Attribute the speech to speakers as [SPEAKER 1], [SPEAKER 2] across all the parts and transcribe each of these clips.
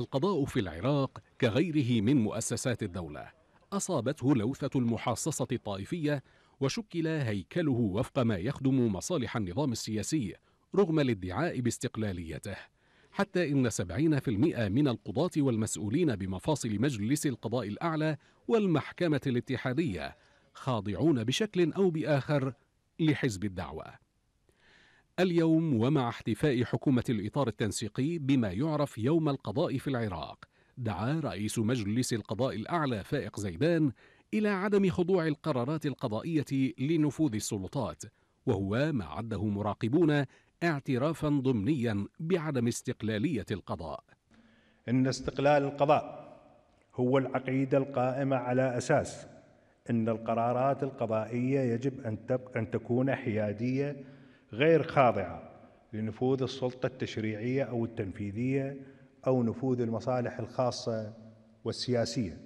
[SPEAKER 1] القضاء في العراق كغيره من مؤسسات الدولة أصابته لوثة المحاصصة الطائفية وشكل هيكله وفق ما يخدم مصالح النظام السياسي رغم الادعاء باستقلاليته حتى إن 70% من القضاة والمسؤولين بمفاصل مجلس القضاء الأعلى والمحكمة الاتحادية خاضعون بشكل أو بآخر لحزب الدعوة اليوم ومع احتفاء حكومة الإطار التنسيقي بما يعرف يوم القضاء في العراق دعا رئيس مجلس القضاء الأعلى فائق زيدان إلى عدم خضوع القرارات القضائية لنفوذ السلطات وهو ما عده مراقبون اعترافا ضمنيا بعدم
[SPEAKER 2] استقلالية القضاء إن استقلال القضاء هو العقيدة القائمة على أساس أن القرارات القضائية يجب أن تكون حيادية غير خاضعة لنفوذ السلطة التشريعية أو التنفيذية أو نفوذ المصالح الخاصة والسياسية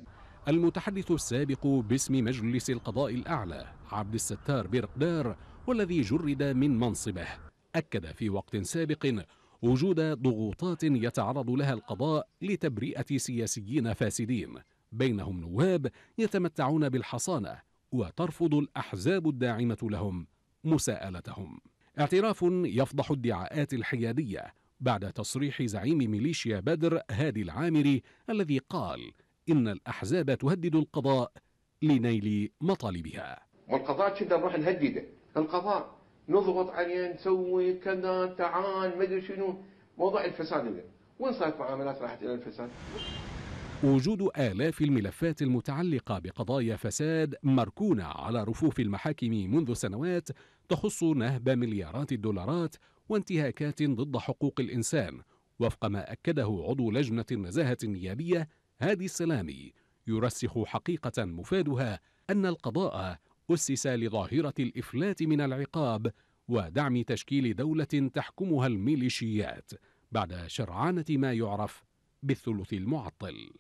[SPEAKER 1] المتحدث السابق باسم مجلس القضاء الأعلى عبد الستار برقدار والذي جرد من منصبه أكد في وقت سابق وجود ضغوطات يتعرض لها القضاء لتبرئة سياسيين فاسدين بينهم نواب يتمتعون بالحصانة وترفض الأحزاب الداعمة لهم مساءلتهم اعتراف يفضح ادعاءات الحيادية بعد تصريح زعيم ميليشيا بدر هادي العامري الذي قال إن الأحزاب تهدد القضاء لنيل مطالبها والقضاء كذا نروح نهدده القضاء نضغط عليه نسوي كذا تعال ما ادري شنو موضوع الفساد وين صارت معاملات راحت الى الفساد وجود آلاف الملفات المتعلقة بقضايا فساد مركونة على رفوف المحاكم منذ سنوات تخص نهب مليارات الدولارات وانتهاكات ضد حقوق الإنسان وفق ما أكده عضو لجنة النزاهة النيابية هادي السلامي يرسخ حقيقة مفادها أن القضاء أسس لظاهرة الإفلات من العقاب ودعم تشكيل دولة تحكمها الميليشيات بعد شرعانة ما يعرف بالثلث المعطل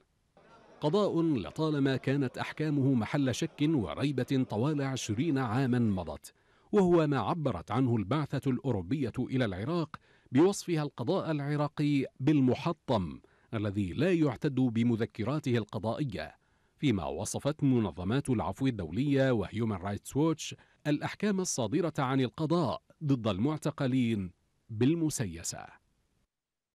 [SPEAKER 1] قضاء لطالما كانت أحكامه محل شك وريبة طوال عشرين عاما مضت وهو ما عبرت عنه البعثة الأوروبية إلى العراق بوصفها القضاء العراقي بالمحطم الذي لا يعتد بمذكراته القضائية فيما وصفت منظمات العفو الدولية وهيومن رايتس ووتش الأحكام الصادرة عن القضاء ضد المعتقلين بالمسيسة